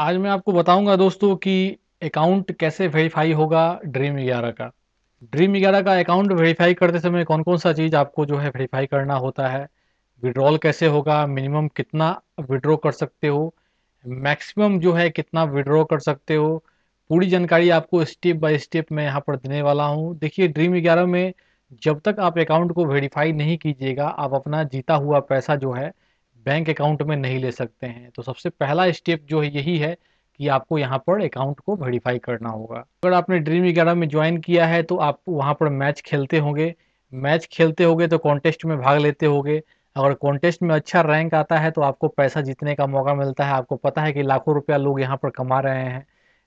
आज मैं आपको बताऊंगा दोस्तों कि अकाउंट कैसे वेरीफाई होगा ड्रीम ग्यारह का ड्रीम ग्यारह का अकाउंट वेरीफाई करते समय कौन कौन सा चीज़ आपको जो है वेरीफाई करना होता है विड्रॉल कैसे होगा मिनिमम कितना विड्रॉ कर सकते हो मैक्सिमम जो है कितना विड्रॉ कर सकते हो पूरी जानकारी आपको स्टेप बाय स्टेप मैं यहाँ पर देने वाला हूँ देखिए ड्रीम ग्यारह में जब तक आप अकाउंट को वेरीफाई नहीं कीजिएगा आप अपना जीता हुआ पैसा जो है बैंक अकाउंट में नहीं ले सकते हैं तो सबसे पहला स्टेप जो है यही है कि आपको यहाँ पर अकाउंट को वेरीफाई करना होगा अगर आपने ड्रीम ग्यारह में ज्वाइन किया है तो आप वहाँ पर मैच खेलते होंगे मैच खेलते होंगे तो कॉन्टेस्ट में भाग लेते होंगे अगर कॉन्टेस्ट में अच्छा रैंक आता है तो आपको पैसा जीतने का मौका मिलता है आपको पता है कि लाखों रुपया लोग यहाँ पर कमा रहे हैं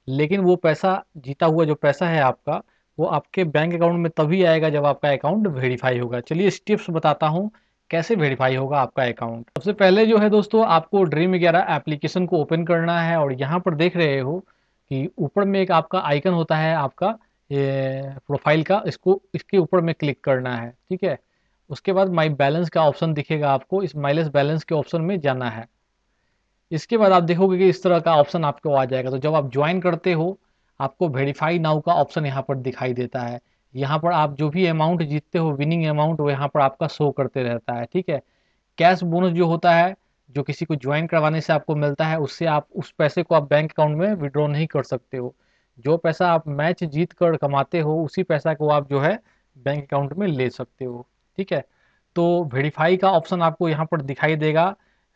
लेकिन वो पैसा जीता हुआ जो पैसा है आपका वो आपके बैंक अकाउंट में तभी आएगा जब आपका अकाउंट वेरीफाई होगा चलिए स्टेप्स बताता हूँ कैसे वेरीफाई होगा आपका अकाउंट सबसे पहले जो है दोस्तों आपको ड्रीम ग्यारह एप्लीकेशन को ओपन करना है और यहाँ पर देख रहे हो कि ऊपर में एक आपका आइकन होता है आपका प्रोफाइल का इसको इसके ऊपर में क्लिक करना है ठीक है उसके बाद माई बैलेंस का ऑप्शन दिखेगा आपको इस माइलेस बैलेंस के ऑप्शन में जाना है इसके बाद आप देखोगे कि इस तरह का ऑप्शन आपको आ जाएगा तो जब आप ज्वाइन करते हो आपको वेरीफाई नाउ का ऑप्शन यहाँ पर दिखाई देता है यहाँ पर आप जो भी अमाउंट जीतते हो विनिंग अमाउंट वो यहाँ पर आपका शो करते रहता है ठीक है कैश बोनस जो होता है जो किसी को ज्वाइन करवाने से आपको मिलता है उससे आप उस पैसे को आप बैंक अकाउंट में विड्रॉ नहीं कर सकते हो जो पैसा आप मैच जीत कर कमाते हो उसी पैसा को आप जो है बैंक अकाउंट में ले सकते हो ठीक है तो वेरीफाई का ऑप्शन आपको यहाँ पर दिखाई देगा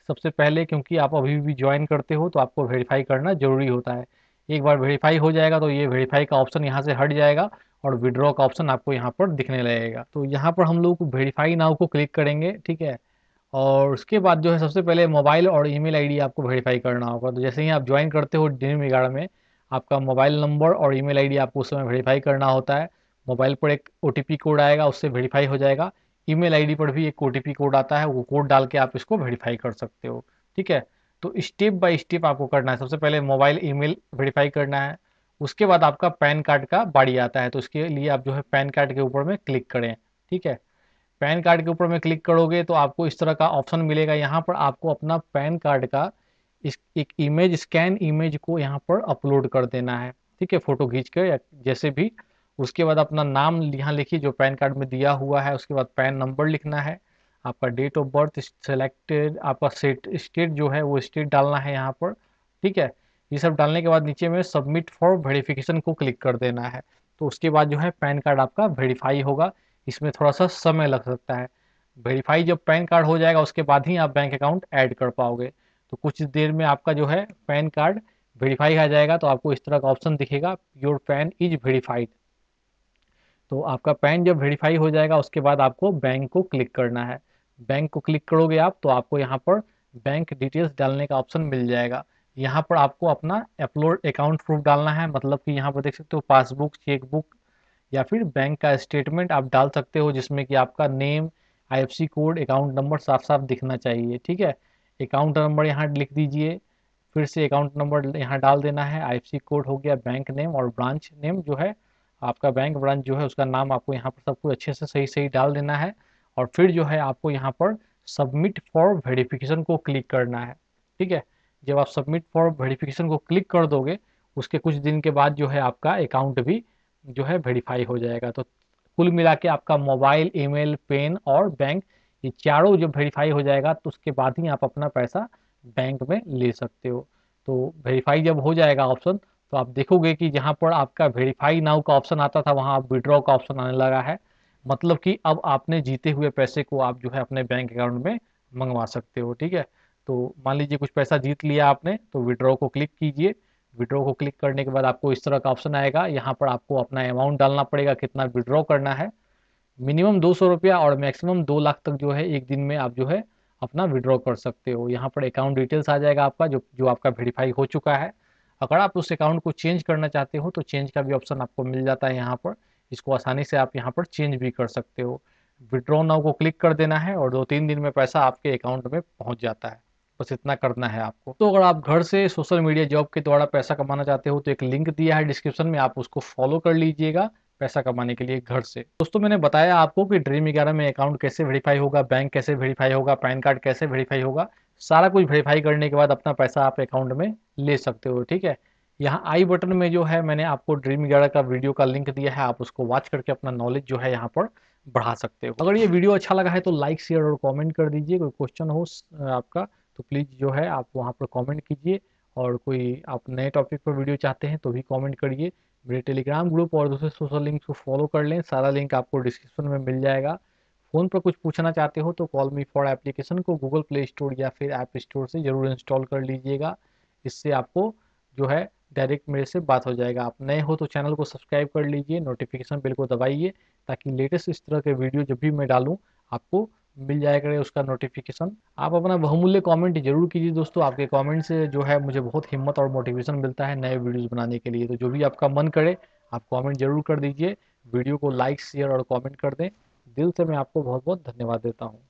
सबसे पहले क्योंकि आप अभी भी ज्वाइन करते हो तो आपको वेरीफाई करना जरूरी होता है एक बार वेरीफाई हो जाएगा तो ये वेरीफाई का ऑप्शन यहाँ से हट जाएगा और विड्रॉ का ऑप्शन आपको यहाँ पर दिखने लगेगा तो यहाँ पर हम लोग वेरीफाई नाउ को क्लिक करेंगे ठीक है और उसके बाद जो है सबसे पहले मोबाइल और ईमेल आईडी आपको वेरीफाई करना होगा तो जैसे ही आप ज्वाइन करते हो ड्रीम ग्यारह में आपका मोबाइल नंबर और ईमेल आईडी आपको उस समय वेरीफाई करना होता है मोबाइल पर एक ओ कोड आएगा उससे वेरीफाई हो जाएगा ईमेल आईडी पर भी एक ओ कोड आता है वो कोड डाल के आप इसको वेरीफाई कर सकते हो ठीक है तो स्टेप बाय स्टेप आपको करना है सबसे पहले मोबाइल ई वेरीफाई करना है उसके बाद आपका पैन कार्ड का बाड़ी आता है तो उसके लिए आप जो है पैन कार्ड के ऊपर में क्लिक करें ठीक है पैन कार्ड के ऊपर में क्लिक करोगे तो आपको इस तरह का ऑप्शन मिलेगा यहाँ पर आपको अपना पैन कार्ड का इस एक इमेज स्कैन इमेज को यहाँ पर अपलोड कर देना है ठीक है फोटो खींच के या जैसे भी उसके बाद अपना नाम यहाँ लिखिए जो पैन कार्ड में दिया हुआ है उसके बाद पैन नंबर लिखना है आपका डेट ऑफ बर्थ सेलेक्टेड आपका सेट स्टेट जो है वो स्टेट डालना है यहाँ पर ठीक है ये सब डालने के बाद नीचे में सबमिट फॉर वेरिफिकेशन को क्लिक कर देना है तो उसके बाद जो है पैन कार्ड आपका वेरीफाई होगा इसमें थोड़ा सा समय लग सकता है वेरीफाई जब पैन कार्ड हो जाएगा उसके बाद ही आप बैंक अकाउंट ऐड कर पाओगे तो कुछ देर में आपका जो है पैन कार्ड वेरीफाई आ जाएगा तो आपको इस तरह का ऑप्शन दिखेगा योर पैन इज वेरीफाइड तो आपका पैन जब वेरीफाई हो जाएगा उसके बाद आपको बैंक को क्लिक करना है बैंक को क्लिक करोगे आप तो आपको यहाँ पर बैंक डिटेल्स डालने का ऑप्शन मिल जाएगा यहाँ पर आपको अपना अपलोड अकाउंट प्रूफ डालना है मतलब कि यहाँ पर देख सकते हो पासबुक चेकबुक या फिर बैंक का स्टेटमेंट आप डाल सकते हो जिसमें कि आपका name IFC code account number साफ साफ दिखना चाहिए ठीक है अकाउंट नंबर यहाँ लिख दीजिए फिर से अकाउंट नंबर यहाँ डाल देना है आई कोड हो गया बैंक नेम और ब्रांच नेम जो है आपका बैंक ब्रांच जो है उसका नाम आपको यहाँ पर सब कुछ अच्छे से सही सही डाल देना है और फिर जो है आपको यहाँ पर सबमिट फॉर वेरिफिकेशन को क्लिक करना है ठीक है जब आप सबमिट फॉर वेरिफिकेशन को क्लिक कर दोगे उसके कुछ दिन के बाद जो है आपका अकाउंट भी जो है वेरीफाई हो जाएगा तो कुल मिला के आपका मोबाइल ईमेल पेन और बैंक ये चारों जब वेरीफाई हो जाएगा तो उसके बाद ही आप अपना पैसा बैंक में ले सकते हो तो वेरीफाई जब हो जाएगा ऑप्शन तो आप देखोगे कि जहाँ पर आपका वेरीफाई नाउ का ऑप्शन आता था वहाँ आप विड्रॉ का ऑप्शन आने लगा है मतलब कि अब आपने जीते हुए पैसे को आप जो है अपने बैंक अकाउंट में मंगवा सकते हो ठीक है तो मान लीजिए कुछ पैसा जीत लिया आपने तो विड्रॉ को क्लिक कीजिए विड्रॉ को क्लिक करने के बाद आपको इस तरह का ऑप्शन आएगा यहाँ पर आपको अपना अमाउंट डालना पड़ेगा कितना विड्रॉ करना है मिनिमम दो सौ रुपया और मैक्सिमम दो लाख तक जो है एक दिन में आप जो है अपना विड्रॉ कर सकते हो यहाँ पर अकाउंट डिटेल्स आ जाएगा आपका जो जो आपका वेरीफाई हो चुका है अगर आप उस अकाउंट को चेंज करना चाहते हो तो चेंज का भी ऑप्शन आपको मिल जाता है यहाँ पर इसको आसानी से आप यहाँ पर चेंज भी कर सकते हो विड्रॉ नाउ को क्लिक कर देना है और दो तीन दिन में पैसा आपके अकाउंट में पहुँच जाता है बस इतना करना है आपको तो अगर आप घर से सोशल मीडिया जॉब के द्वारा पैसा कमाना चाहते हो तो एक लिंक दिया है डिस्क्रिप्शन में आप उसको फॉलो कर लीजिएगा पैसा कमाने के लिए घर से दोस्तों मैंने बताया आपको कि ड्रीम ग्यारह में अकाउंट कैसे वेरीफाई होगा बैंक कैसे वेरीफाई होगा पैन कार्ड कैसे वेरीफाई होगा सारा कुछ वेरीफाई करने के बाद अपना पैसा आप अकाउंट में ले सकते हो ठीक है यहाँ आई बटन में जो है मैंने आपको ड्रीम ग्यारह का वीडियो का लिंक दिया है आप उसको वॉच करके अपना नॉलेज जो है यहाँ पर बढ़ा सकते हो अगर ये वीडियो अच्छा लगा है तो लाइक शेयर और कॉमेंट कर दीजिए कोई क्वेश्चन हो आपका तो प्लीज़ जो है आप वहाँ पर कमेंट कीजिए और कोई आप नए टॉपिक पर वीडियो चाहते हैं तो भी कमेंट करिए मेरे टेलीग्राम ग्रुप और दूसरे सोशल लिंक्स को फॉलो कर लें सारा लिंक आपको डिस्क्रिप्शन में मिल जाएगा फ़ोन पर कुछ पूछना चाहते हो तो कॉल मी फॉर एप्लीकेशन को गूगल प्ले स्टोर या फिर ऐप स्टोर से ज़रूर इंस्टॉल कर लीजिएगा इससे आपको जो है डायरेक्ट मेरे से बात हो जाएगा आप नए हो तो चैनल को सब्सक्राइब कर लीजिए नोटिफिकेशन बिल को दबाइए ताकि लेटेस्ट इस तरह के वीडियो जब भी मैं डालूँ आपको मिल जाएगा करें उसका नोटिफिकेशन आप अपना बहुमूल्य कमेंट जरूर कीजिए दोस्तों आपके कमेंट से जो है मुझे बहुत हिम्मत और मोटिवेशन मिलता है नए वीडियोस बनाने के लिए तो जो भी आपका मन करे आप कमेंट जरूर कर दीजिए वीडियो को लाइक शेयर और कमेंट कर दें दिल से मैं आपको बहुत बहुत धन्यवाद देता हूँ